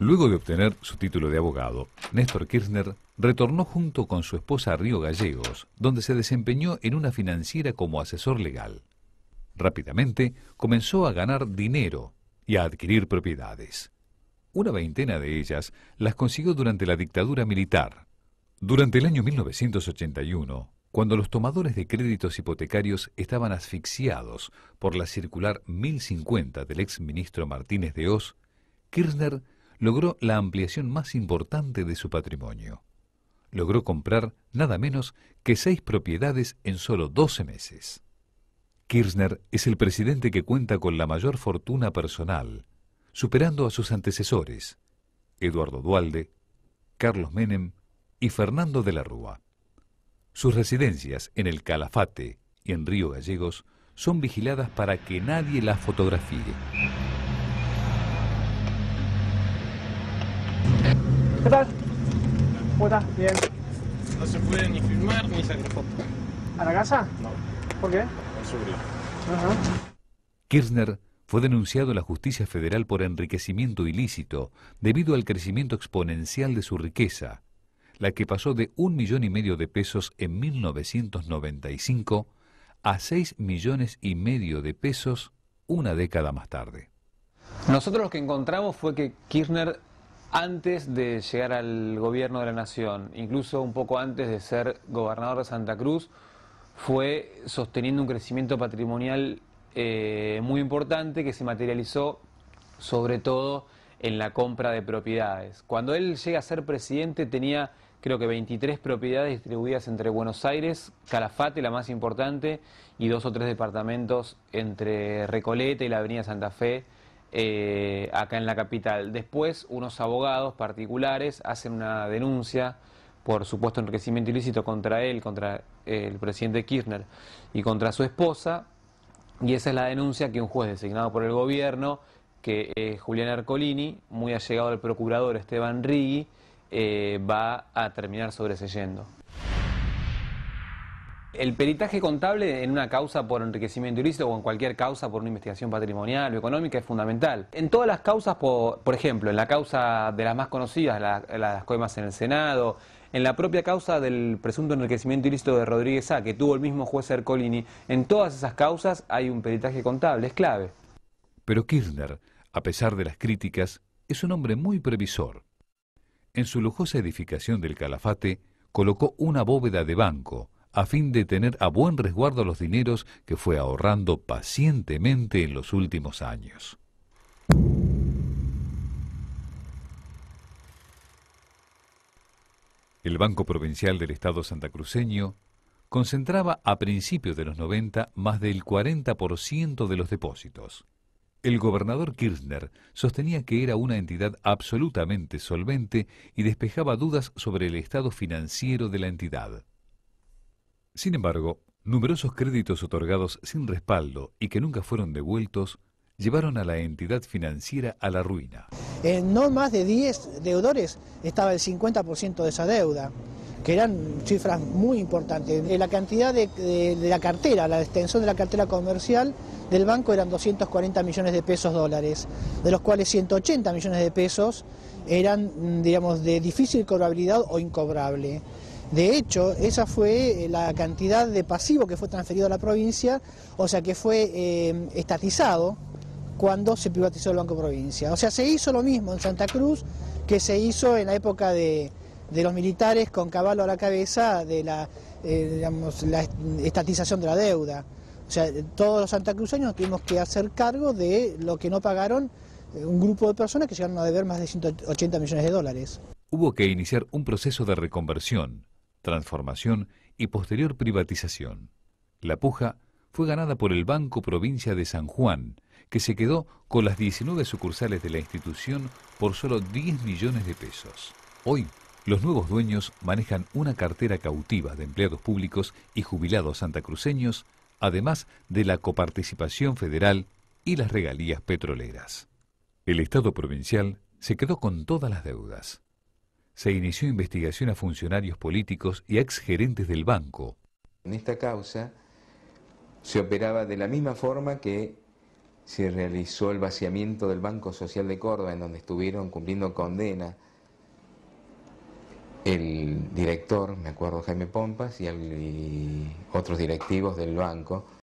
Luego de obtener su título de abogado, Néstor Kirchner retornó junto con su esposa a Río Gallegos, donde se desempeñó en una financiera como asesor legal. Rápidamente comenzó a ganar dinero y a adquirir propiedades. Una veintena de ellas las consiguió durante la dictadura militar. Durante el año 1981, cuando los tomadores de créditos hipotecarios estaban asfixiados por la circular 1050 del ex ministro Martínez de Oz, Kirchner logró la ampliación más importante de su patrimonio. Logró comprar nada menos que seis propiedades en solo 12 meses. Kirchner es el presidente que cuenta con la mayor fortuna personal, superando a sus antecesores, Eduardo Dualde, Carlos Menem y Fernando de la Rúa. Sus residencias en el Calafate y en Río Gallegos son vigiladas para que nadie las fotografie. ¿Qué tal? ¿Cómo Bien. No se puede ni filmar ni sacar fotos. ¿A la casa? No. ¿Por qué? Por Kirchner fue denunciado a la justicia federal por enriquecimiento ilícito debido al crecimiento exponencial de su riqueza, la que pasó de un millón y medio de pesos en 1995 a seis millones y medio de pesos una década más tarde. Nosotros lo que encontramos fue que Kirchner antes de llegar al gobierno de la nación, incluso un poco antes de ser gobernador de Santa Cruz, fue sosteniendo un crecimiento patrimonial eh, muy importante que se materializó sobre todo en la compra de propiedades. Cuando él llega a ser presidente tenía creo que 23 propiedades distribuidas entre Buenos Aires, Calafate, la más importante, y dos o tres departamentos entre Recoleta y la Avenida Santa Fe, eh, acá en la capital. Después, unos abogados particulares hacen una denuncia por supuesto enriquecimiento ilícito contra él, contra eh, el presidente Kirchner y contra su esposa. Y esa es la denuncia que un juez designado por el gobierno, que es Julián Arcolini, muy allegado al procurador Esteban Righi, eh, va a terminar sobreseyendo. El peritaje contable en una causa por enriquecimiento ilícito o en cualquier causa por una investigación patrimonial o económica es fundamental. En todas las causas, por, ejemplo, en la causa de las más conocidas, las coimas en el Senado, en la propia causa del presunto enriquecimiento ilícito de Rodríguez A, que tuvo el mismo juez Ercolini, en todas esas causas hay un peritaje contable, es clave. Pero Kirchner, a pesar de las críticas, es un hombre muy previsor. En su lujosa edificación del Calafate colocó una bóveda de banco, a fin de tener a buen resguardo los dineros que fue ahorrando pacientemente en los últimos años. El Banco Provincial del Estado santacruceño concentraba a principios de los 90 más del 40% de los depósitos. El gobernador Kirchner sostenía que era una entidad absolutamente solvente y despejaba dudas sobre el estado financiero de la entidad. Sin embargo, numerosos créditos otorgados sin respaldo y que nunca fueron devueltos llevaron a la entidad financiera a la ruina. En no más de 10 deudores estaba el 50% de esa deuda, que eran cifras muy importantes. La cantidad de, la cartera, la extensión de la cartera comercial del banco eran 240 millones de pesos dólares, de los cuales 180 millones de pesos eran, mm, digamos, de difícil cobrabilidad o incobrable. De hecho, esa fue eh, la cantidad de pasivo que fue transferido a la provincia, o sea que fue eh, estatizado cuando se privatizó el Banco Provincia. O sea, se hizo lo mismo en Santa Cruz que se hizo en la época de, los militares con caballo a la cabeza de la, eh, la estatización de la deuda. O sea, todos los santacruceños tuvimos que hacer cargo de lo que no pagaron un grupo de personas que llegaron a deber más de 180 millones de dólares. Hubo que iniciar un proceso de reconversión transformación y posterior privatización. La puja fue ganada por el Banco Provincia de San Juan, que se quedó con las 19 sucursales de la institución por solo 10 millones de pesos. Hoy, los nuevos dueños manejan una cartera cautiva de empleados públicos y jubilados santacruceños, además de la coparticipación federal y las regalías petroleras. El Estado provincial se quedó con todas las deudas se inició investigación a funcionarios políticos y exgerentes del banco. En esta causa se operaba de la misma forma que se realizó el vaciamiento del Banco Social de Córdoba, en donde estuvieron cumpliendo condena el director, me acuerdo Jaime Pompas, y otros directivos del banco,